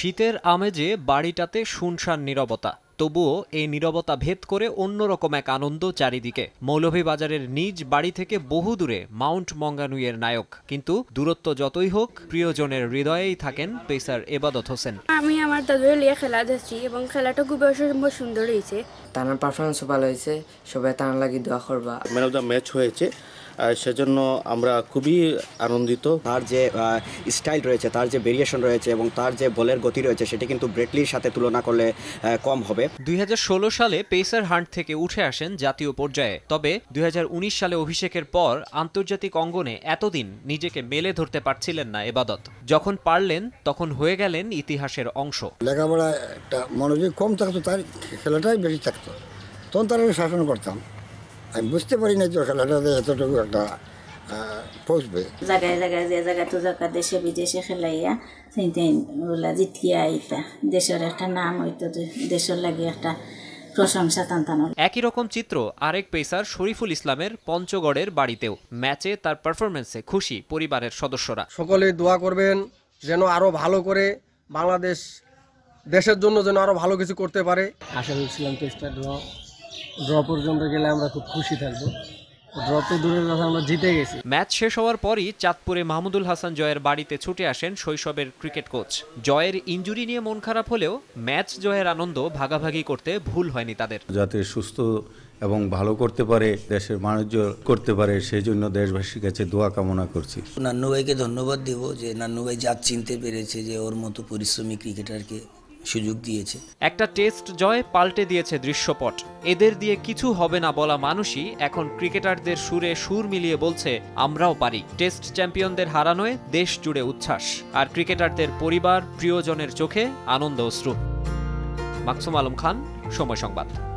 শীতের আমেজে বাড়িটাতে শুনশান নিরবতা তবুও এই নিরবতা ভেদ করে অন্যরকম এক আনন্দ চারিদিকে মৌলভীবাজারের নিজ বাড়ি থেকে বহু দূরে মাউন্ট মঙ্গানুইয়ের নায়ক কিন্তু দূরত্ব যতই হোক প্রিয়জনের হৃদয়েই থাকেন পেসার এবাদত হোসেন আমি আমার দাদুর লিয়ে খেলা দেখছি এবং খেলাটা খুবই অসম্ভ সুন্দর হয়েছে তার পারফরমেন্স ভালো হয়েছে সবাই তার লাগি দোয়া করবা ম্যান অফ দ্য ম্যাচ হয়েছে সেজন্য আমরা খুবই আনন্দিত তার যে স্টাইল রয়েছে তার যে ভেরিয়েশন রয়েছে এবং তার যে বলের গতি রয়েছে সেটি কিন্তু ব্রেটলির সাথে তুলনা করলে কম হবে দুই সালে পেসার হান্ট থেকে উঠে আসেন জাতীয় পর্যায়ে তবে দুই সালে অভিষেকের পর আন্তর্জাতিক অঙ্গনে এতদিন নিজেকে মেলে ধরতে পারছিলেন না এবাদত যখন পারলেন তখন হয়ে গেলেন ইতিহাসের অংশ লেখাপড়া একটা মনোযোগ কম থাকতো তার খেলাটাই বেশি থাকতো তখন তার শাসন করতাম আমি বুঝতে পারি না যে খেলাটা এতটুকু একটা পৌঁছবে জায়গায় জায়গায় যে জায়গা তো জায়গা দেশে বিদেশে খেলাইয়া সেই সেইটাই ওগুলা জিতিয়া আইতা দেশের একটা নাম হইতো দেশের লাগে একটা একই রকম চিত্র আরেক পেসার শরীফুল ইসলামের পঞ্চগড়ের বাড়িতেও ম্যাচে তার পারফরমেন্সে খুশি পরিবারের সদস্যরা সকলে দোয়া করবেন যেন আরো ভালো করে বাংলাদেশ দেশের জন্য যেন আরো ভালো কিছু করতে পারে আশা করছিলাম চেষ্টা ড্র ড্র পর্যন্ত গেলে আমরা খুব খুশি থাকবো ম্যাচ শেষ হওয়ার পরই চাঁদপুরে মাহমুদুল হাসান জয়ের বাড়িতে ছুটে আসেন শৈশবের ক্রিকেট কোচ জয়ের ইঞ্জুরি নিয়ে মন খারাপ হলেও ম্যাচ জয়ের আনন্দ ভাগাভাগি করতে ভুল হয়নি তাদের যাতে সুস্থ এবং ভালো করতে পারে দেশের মানুষ করতে পারে সেই জন্য দেশবাসীর কাছে দোয়া কামনা করছি নান্নু ভাইকে ধন্যবাদ দেব যে নান্নু ভাই জাত চিনতে পেরেছে যে ওর মতো পরিশ্রমী ক্রিকেটারকে সুযোগ দিয়েছে একটা টেস্ট জয় পাল্টে দিয়েছে দৃশ্যপট এদের দিয়ে কিছু হবে না বলা মানুষই এখন ক্রিকেটারদের সুরে সুর মিলিয়ে বলছে আমরাও পারি টেস্ট চ্যাম্পিয়নদের হারানোয় দেশ জুড়ে উচ্ছ্বাস আর ক্রিকেটারদের পরিবার প্রিয়জনের চোখে আনন্দ অশ্রু মাকসুম আলম খান সময় সংবাদ